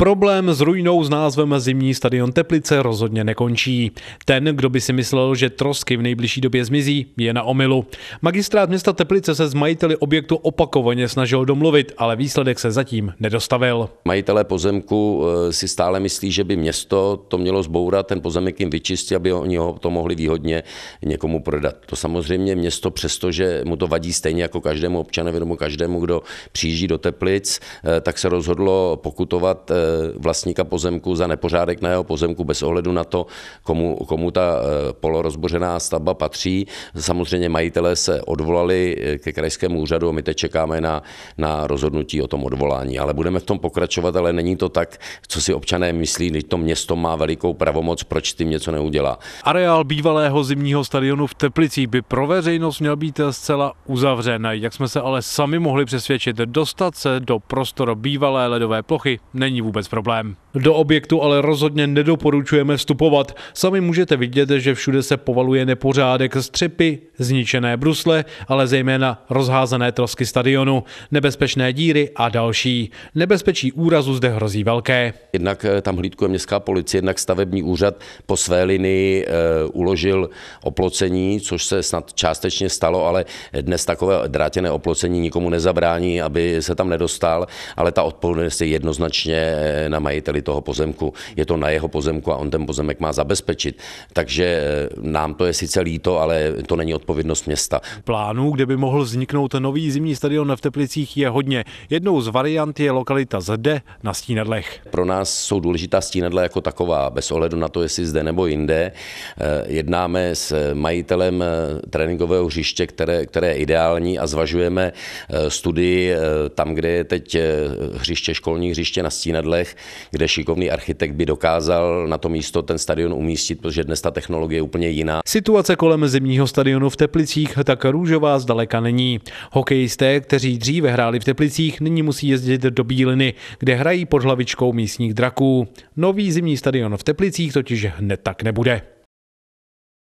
Problém s ruinou s názvem Zimní stadion Teplice rozhodně nekončí. Ten, kdo by si myslel, že trosky v nejbližší době zmizí, je na omilu. Magistrát města Teplice se s majiteli objektu opakovaně snažil domluvit, ale výsledek se zatím nedostavil. Majitelé pozemku eh, si stále myslí, že by město to mělo zbourat, ten pozemek jim vyčistit, aby oni ho to mohli výhodně někomu prodat. To samozřejmě město, přestože mu to vadí stejně jako každému občanovi nebo každému, kdo přijíždí do Teplic, eh, tak se rozhodlo pokutovat eh, vlastníka pozemku za nepořádek na jeho pozemku bez ohledu na to, komu, komu ta eh, polorozbořená stavba patří. Samozřejmě majitelé se odvolali eh, ke krajskému úřadu a my teď čekáme na, na rozhodnutí o tom odvolání. Ale budeme v tom pokračovat, ale není to tak, co si občané myslí, když to město má velikou pravomoc, proč tím něco neudělá. Areál bývalého zimního stadionu v Teplicích by pro veřejnost měl být zcela uzavřen. Jak jsme se ale sami mohli přesvědčit, dostat se do prostoru bývalé ledové plochy není vůbec vůbec problém. Do objektu ale rozhodně nedoporučujeme vstupovat. Sami můžete vidět, že všude se povaluje nepořádek, střepy, zničené brusle, ale zejména rozházené trosky stadionu, nebezpečné díry a další. Nebezpečí úrazu zde hrozí velké. Jednak eh, tam hlídkuje městská policie, jednak stavební úřad po své linii e, uložil oplocení, což se snad částečně stalo, ale dnes takové drátěné oplocení nikomu nezabrání, aby se tam nedostal, ale ta odpovědnost je jednoznačně eh, na majiteli toho pozemku. Je to na jeho pozemku a on ten pozemek má zabezpečit. Takže eh, nám to je sice líto, ale to není odpovědnost města. Plánů, kde by mohl vzniknout nový zimní stadion v Teplicích, je hodně. Jednou z variant je lokalita zde na Stínadlech. Pro nás jsou důležitá Stínadle jako taková, bez ohledu na to, jestli zde nebo jinde. Eh, jednáme s majitelem eh, tréninkového hřiště, které, které je ideální a zvažujeme studii tam, kde je teď hřiště, školní hřiště na Stínadle, stadionech, kde šikovný architekt by dokázal na to místo ten stadion umístit, protože dnes ta technologie je úplně jiná. Situace kolem zimního stadionu v Teplicích tak růžová zdaleka není. Hokejisté, kteří dříve hráli v Teplicích, nyní musí jezdit do Bíliny, kde hrají pod hlavičkou místních draků. Nový zimní stadion v Teplicích totiž hned tak nebude.